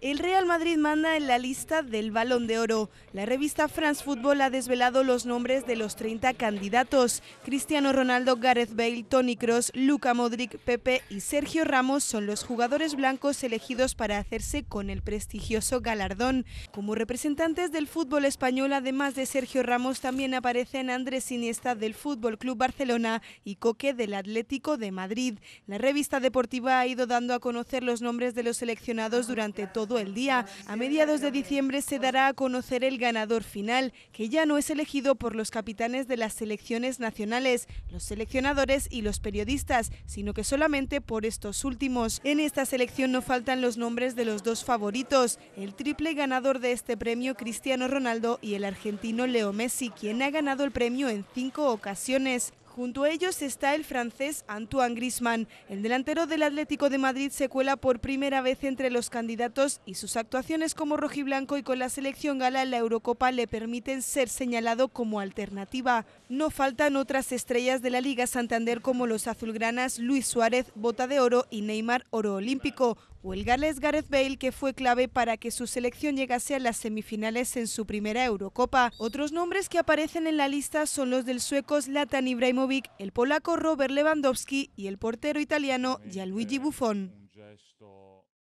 El Real Madrid manda en la lista del Balón de Oro. La revista France Football ha desvelado los nombres de los 30 candidatos. Cristiano Ronaldo, Gareth Bale, Tony Cross, Luca Modric, Pepe y Sergio Ramos son los jugadores blancos elegidos para hacerse con el prestigioso galardón. Como representantes del fútbol español, además de Sergio Ramos, también aparecen Andrés Iniesta del Fútbol Club Barcelona y Coque del Atlético de Madrid. La revista deportiva ha ido dando a conocer los nombres de los seleccionados durante todo el día. A mediados de diciembre se dará a conocer el ganador final, que ya no es elegido por los capitanes de las selecciones nacionales, los seleccionadores y los periodistas, sino que solamente por estos últimos. En esta selección no faltan los nombres de los dos favoritos, el triple ganador de este premio Cristiano Ronaldo y el argentino Leo Messi, quien ha ganado el premio en cinco ocasiones. Junto a ellos está el francés Antoine Griezmann. El delantero del Atlético de Madrid se cuela por primera vez entre los candidatos y sus actuaciones como rojiblanco y con la selección gala en la Eurocopa le permiten ser señalado como alternativa. No faltan otras estrellas de la Liga Santander como los azulgranas Luis Suárez, Bota de Oro y Neymar Oro Olímpico o el Gales Gareth Bale, que fue clave para que su selección llegase a las semifinales en su primera Eurocopa. Otros nombres que aparecen en la lista son los del sueco Zlatan Ibrahimovic, el polaco Robert Lewandowski y el portero italiano Gianluigi Buffon.